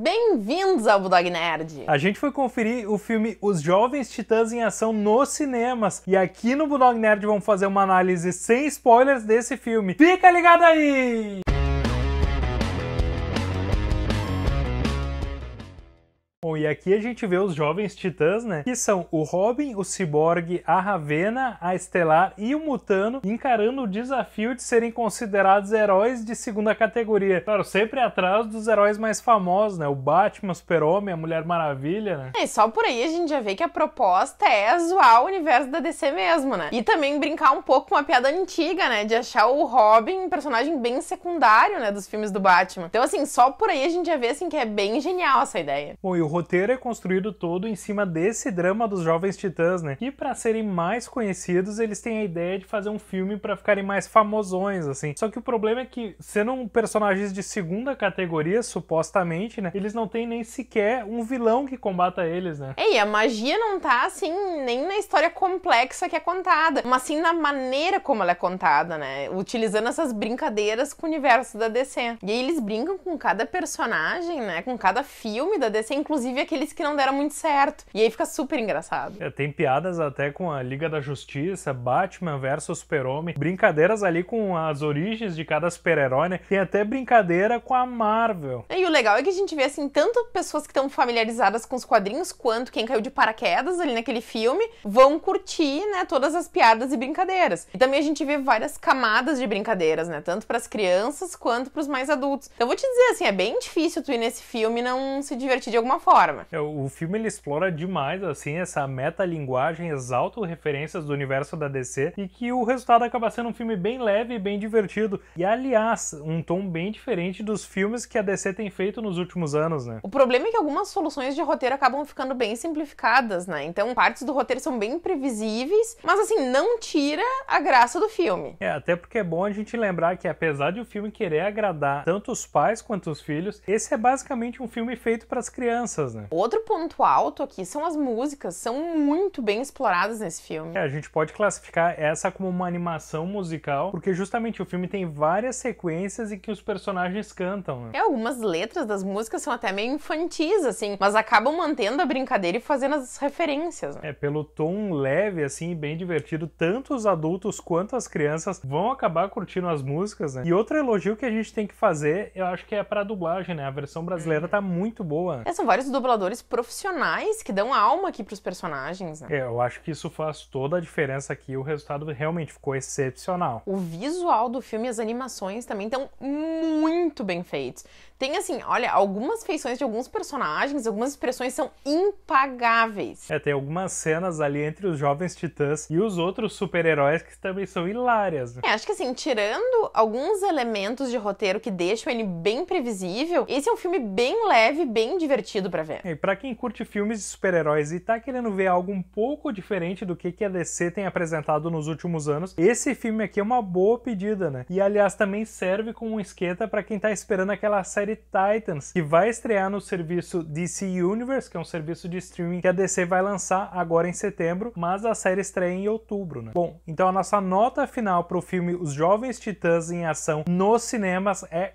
Bem-vindos ao Bulldog Nerd! A gente foi conferir o filme Os Jovens Titãs em Ação nos cinemas e aqui no Bulldog Nerd vamos fazer uma análise sem spoilers desse filme. Fica ligado aí! Bom, e aqui a gente vê os jovens titãs, né? Que são o Robin, o Cyborg, a Ravena, a Estelar e o Mutano encarando o desafio de serem considerados heróis de segunda categoria. Claro, sempre atrás dos heróis mais famosos, né? O Batman, o Super-Homem, a Mulher Maravilha, né? É, só por aí a gente já vê que a proposta é zoar o universo da DC mesmo, né? E também brincar um pouco com uma piada antiga, né? De achar o Robin um personagem bem secundário, né? Dos filmes do Batman. Então, assim, só por aí a gente já vê, assim, que é bem genial essa ideia. Bom, e o roteiro é construído todo em cima desse drama dos jovens titãs, né? E para serem mais conhecidos, eles têm a ideia de fazer um filme para ficarem mais famosões, assim. Só que o problema é que, sendo personagens de segunda categoria, supostamente, né? Eles não têm nem sequer um vilão que combata eles, né? Ei, e a magia não tá assim, nem na história complexa que é contada, mas sim na maneira como ela é contada, né? Utilizando essas brincadeiras com o universo da DC. E aí eles brincam com cada personagem, né? Com cada filme da DC, inclusive inclusive aqueles que não deram muito certo. E aí fica super engraçado. É, tem piadas até com a Liga da Justiça, Batman versus Super-Homem, brincadeiras ali com as origens de cada super-herói, né? Tem até brincadeira com a Marvel. E o legal é que a gente vê assim tanto pessoas que estão familiarizadas com os quadrinhos quanto quem caiu de paraquedas ali naquele filme vão curtir, né, todas as piadas e brincadeiras. E também a gente vê várias camadas de brincadeiras, né, tanto para as crianças quanto para os mais adultos. Então eu vou te dizer assim, é bem difícil tu ir nesse filme e não se divertir de alguma forma forma. É, o filme ele explora demais assim essa metalinguagem, as referências do universo da DC e que o resultado acaba sendo um filme bem leve e bem divertido. E aliás, um tom bem diferente dos filmes que a DC tem feito nos últimos anos, né? O problema é que algumas soluções de roteiro acabam ficando bem simplificadas, né? Então partes do roteiro são bem previsíveis, mas assim, não tira a graça do filme. É, até porque é bom a gente lembrar que apesar de o filme querer agradar tanto os pais quanto os filhos, esse é basicamente um filme feito para as crianças crianças, né? Outro ponto alto aqui são as músicas, são muito bem exploradas nesse filme. É, a gente pode classificar essa como uma animação musical, porque justamente o filme tem várias sequências em que os personagens cantam. Né? É, algumas letras das músicas são até meio infantis, assim, mas acabam mantendo a brincadeira e fazendo as referências. Né? É, pelo tom leve, assim, bem divertido, tanto os adultos quanto as crianças vão acabar curtindo as músicas, né? E outro elogio que a gente tem que fazer, eu acho que é pra dublagem, né? A versão brasileira uhum. tá muito boa. É, são vários vários dubladores profissionais que dão alma aqui pros personagens, né? É, eu acho que isso faz toda a diferença aqui. O resultado realmente ficou excepcional. O visual do filme e as animações também estão muito bem feitos. Tem, assim, olha, algumas feições de alguns personagens, algumas expressões são impagáveis. É, tem algumas cenas ali entre os jovens titãs e os outros super-heróis que também são hilárias. Né? É, acho que, assim, tirando alguns elementos de roteiro que deixam ele bem previsível, esse é um filme bem leve, bem divertido para ver. É, e para quem curte filmes de super-heróis e tá querendo ver algo um pouco diferente do que, a DC tem apresentado nos últimos anos, esse filme aqui é uma boa pedida, né? E aliás, também serve como um esquenta para quem tá esperando aquela série Titans, que vai estrear no serviço DC Universe, que é um serviço de streaming que a DC vai lançar agora em setembro, mas a série estreia em outubro, né? Bom, então a nossa nota final pro filme Os Jovens Titãs em Ação nos cinemas é